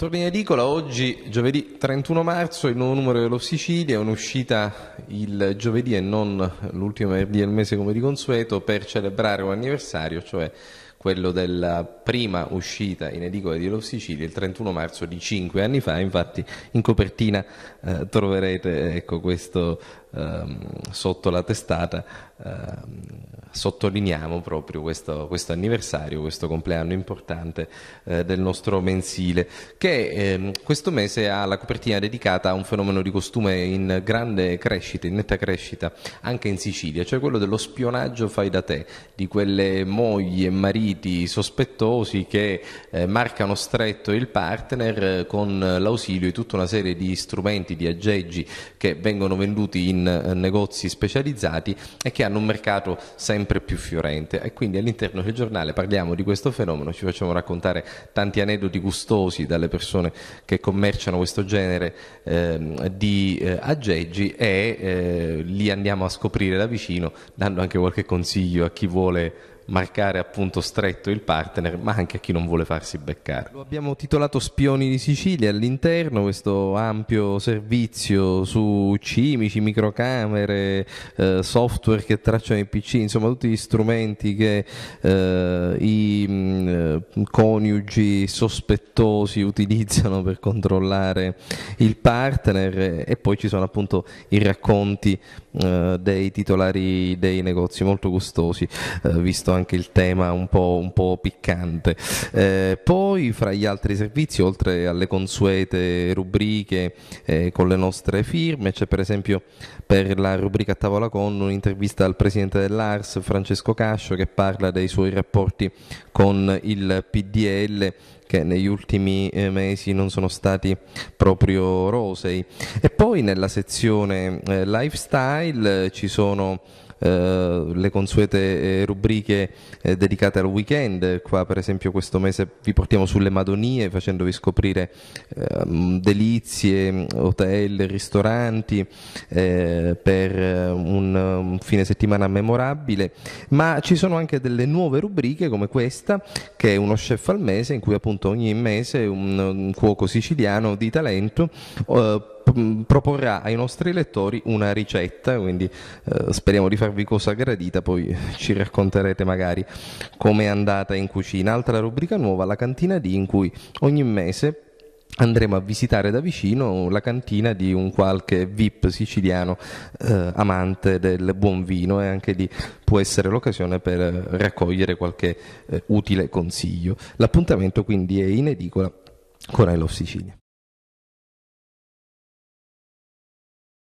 Torni in edicola oggi, giovedì 31 marzo, il nuovo numero dello Sicilia, è un'uscita il giovedì e non l'ultimo venerdì del mese come di consueto per celebrare un anniversario, cioè quello della prima uscita in edicola di Love Sicilia il 31 marzo di 5 anni fa, infatti in copertina eh, troverete ecco, questo Ehm, sotto la testata ehm, sottolineiamo proprio questo, questo, anniversario, questo compleanno importante eh, del nostro mensile che ehm, questo mese ha la copertina dedicata a un fenomeno di costume in grande crescita, in netta crescita anche in Sicilia, cioè quello dello spionaggio fai da te, di quelle mogli e mariti sospettosi che eh, marcano stretto il partner eh, con l'ausilio di tutta una serie di strumenti, di aggeggi che vengono venduti in in eh, negozi specializzati e che hanno un mercato sempre più fiorente. E quindi all'interno del giornale parliamo di questo fenomeno, ci facciamo raccontare tanti aneddoti gustosi dalle persone che commerciano questo genere eh, di eh, aggeggi e eh, li andiamo a scoprire da vicino dando anche qualche consiglio a chi vuole marcare appunto stretto il partner, ma anche a chi non vuole farsi beccare. Lo abbiamo titolato Spioni di Sicilia all'interno, questo ampio servizio su cimici, microcamere, eh, software che tracciano i PC, insomma tutti gli strumenti che eh, i mh, mm, eh, coniugi sospettosi utilizzano per controllare il partner e poi ci sono appunto i racconti eh, dei titolari dei negozi molto gustosi, eh, visto anche anche il tema un po', un po piccante. Eh, poi fra gli altri servizi, oltre alle consuete rubriche eh, con le nostre firme, c'è per esempio per la rubrica tavola con un'intervista al presidente dell'ARS Francesco Cascio che parla dei suoi rapporti con il PDL che negli ultimi eh, mesi non sono stati proprio rosei. E poi nella sezione eh, lifestyle ci sono eh, le consuete eh, rubriche eh, dedicate al weekend, qua per esempio questo mese vi portiamo sulle Madonie facendovi scoprire ehm, delizie, hotel, ristoranti per un fine settimana memorabile, ma ci sono anche delle nuove rubriche come questa che è uno chef al mese in cui appunto ogni mese un, cuoco siciliano di talento proporrà ai nostri lettori una ricetta, quindi eh, speriamo di farvi cosa gradita, poi ci racconterete magari come è andata in cucina. Altra rubrica nuova, la cantina di in cui ogni mese andremo a visitare da vicino la cantina di un qualche VIP siciliano eh, amante del buon vino e anche lì può essere l'occasione per raccogliere qualche eh, utile consiglio. L'appuntamento quindi è in edicola con I Sicilia.